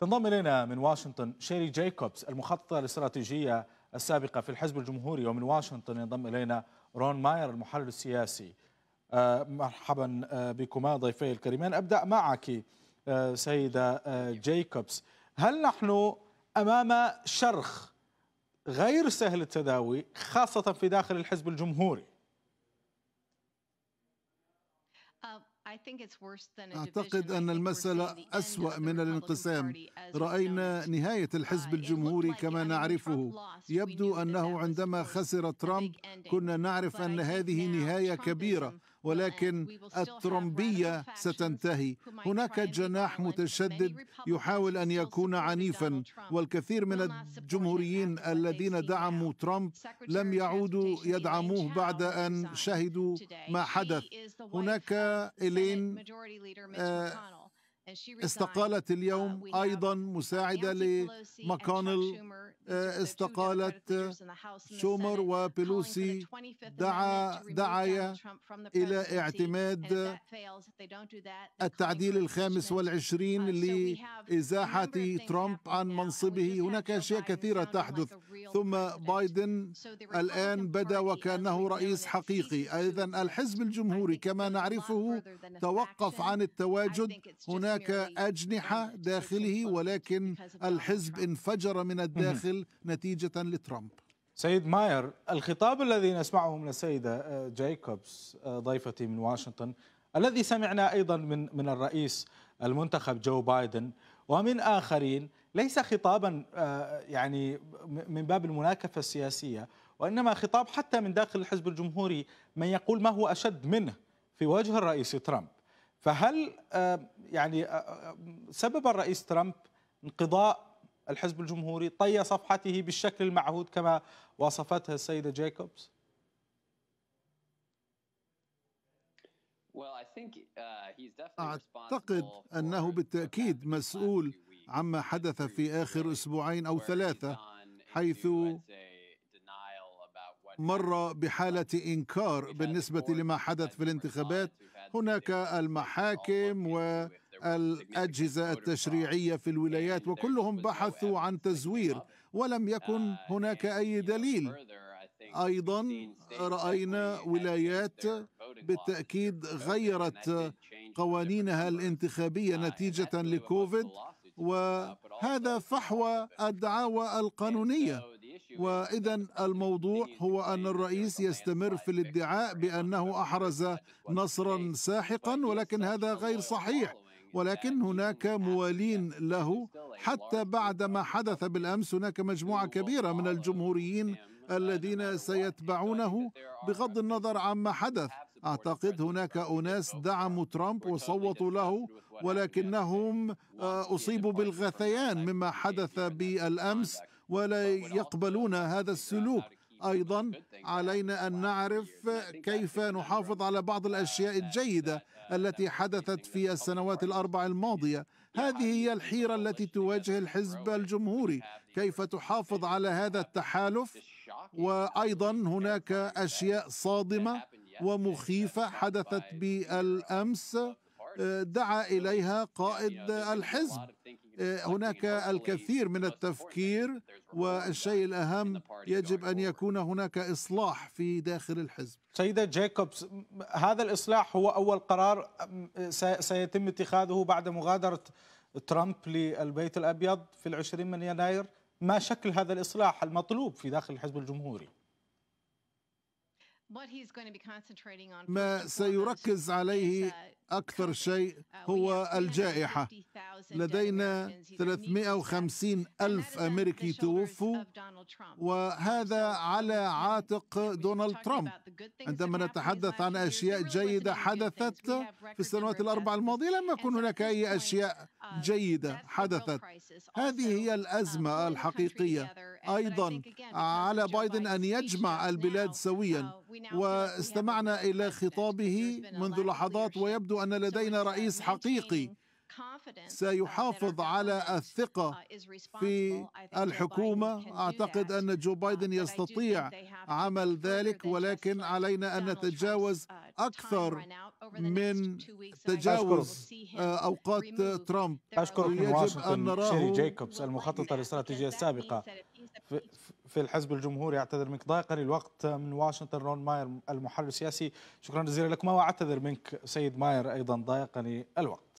تنضم إلينا من واشنطن شيري جايكوبس المخططة الاستراتيجية السابقة في الحزب الجمهوري ومن واشنطن ينضم إلينا رون ماير المحلل السياسي آه، مرحبا آه، بكما ضيفي الكريمين أبدأ معك آه، سيدة جايكوبس هل نحن أمام شرخ غير سهل التداوي خاصة في داخل الحزب الجمهوري اعتقد ان المساله اسوا من الانقسام راينا نهايه الحزب uh, الجمهوري كما نعرفه يبدو انه عندما خسر ترامب كنا نعرف ان هذه نهايه كبيره ولكن الترمبيه ستنتهي هناك جناح متشدد يحاول ان يكون عنيفا والكثير من الجمهوريين الذين دعموا ترامب لم يعودوا يدعموه بعد ان شهدوا ما حدث هناك الين استقالت اليوم uh, ايضا مساعده لمكانل آه، استقالت شومر وبيلوسي دعا دعايا الى اعتماد التعديل الخامس uh, والعشرين لازاحه ترامب عن منصبه هناك اشياء كثيره تحدث ثم بايدن الان بدا وكانه رئيس حقيقي ايضا الحزب الجمهوري كما نعرفه توقف عن التواجد هناك هناك أجنحة داخله ولكن الحزب انفجر من الداخل نتيجة لترامب سيد ماير الخطاب الذي نسمعه من السيدة آه، جايكوبس آه، ضيفتي من واشنطن الذي سمعنا أيضا من من الرئيس المنتخب جو بايدن ومن آخرين ليس خطابا آه، يعني من باب المناكفة السياسية وإنما خطاب حتى من داخل الحزب الجمهوري من يقول ما هو أشد منه في وجه الرئيس ترامب فهل آه، يعني آه، آه، سبب الرئيس ترامب انقضاء الحزب الجمهوري طي صفحته بالشكل المعهود كما وصفتها السيدة جايكوبز؟ uh, أعتقد أنه بالتأكيد مسؤول عما حدث في آخر أسبوعين أو ثلاثة حيث مر بحالة إنكار بالنسبة لما حدث في الانتخابات هناك المحاكم و الأجهزة التشريعية في الولايات وكلهم بحثوا عن تزوير ولم يكن هناك أي دليل أيضا رأينا ولايات بالتأكيد غيرت قوانينها الانتخابية نتيجة لكوفيد وهذا فحوى الدعاوى القانونية واذا الموضوع هو ان الرئيس يستمر في الادعاء بانه احرز نصرا ساحقا ولكن هذا غير صحيح ولكن هناك موالين له حتى بعد ما حدث بالامس هناك مجموعه كبيره من الجمهوريين الذين سيتبعونه بغض النظر عما حدث اعتقد هناك اناس دعموا ترامب وصوتوا له ولكنهم آه، اصيبوا بالغثيان مما حدث بالامس ولا آه، يقبلون هذا السلوك ايضا آه، علينا ان نعرف كيف نحافظ على بعض الاشياء الجيده التي حدثت في السنوات الاربع الماضيه هذه هي الحيره التي تواجه الحزب الجمهوري كيف تحافظ على هذا التحالف وايضا هناك اشياء صادمه ومخيفه حدثت بالامس آه، دعا اليها قائد الحزب هناك الكثير من التفكير والشيء الأهم يجب أن يكون هناك إصلاح في داخل الحزب سيدة جاكوبس هذا الإصلاح هو أول قرار سيتم اتخاذه بعد مغادرة ترامب للبيت الأبيض في العشرين من يناير ما شكل هذا الإصلاح المطلوب في داخل الحزب الجمهوري؟ ما سيركز عليه uh, أكثر شيء uh, هو الجائحة لدينا 350 ألف أمريكي توفوا وهذا على عاتق دونالد ترامب عندما نتحدث عن أشياء جيدة حدثت في السنوات الأربع الماضية لم يكن هناك أي أشياء uh, جيدة حدثت هذه هي uh, الأزمة الحقيقية أيضا على بايدن أن يجمع البلاد uh, سويا واستمعنا إلى خطابه منذ لحظات ويبدو أن لدينا رئيس حقيقي سيحافظ على uh, الثقة uh, في الحكومة أعتقد أن جو بايدن uh, يستطيع عمل ذلك ولكن علينا أن نتجاوز أكثر من تجاوز أوقات ترامب أشكر من واشنطن شيري جيكوبس المخططة الاستراتيجية السابقة في الحزب الجمهوري اعتذر منك ضايقا الوقت من واشنطن رون ماير المحلل السياسي شكرا جزيلا لكما واعتذر منك سيد ماير ايضا ضايقني الوقت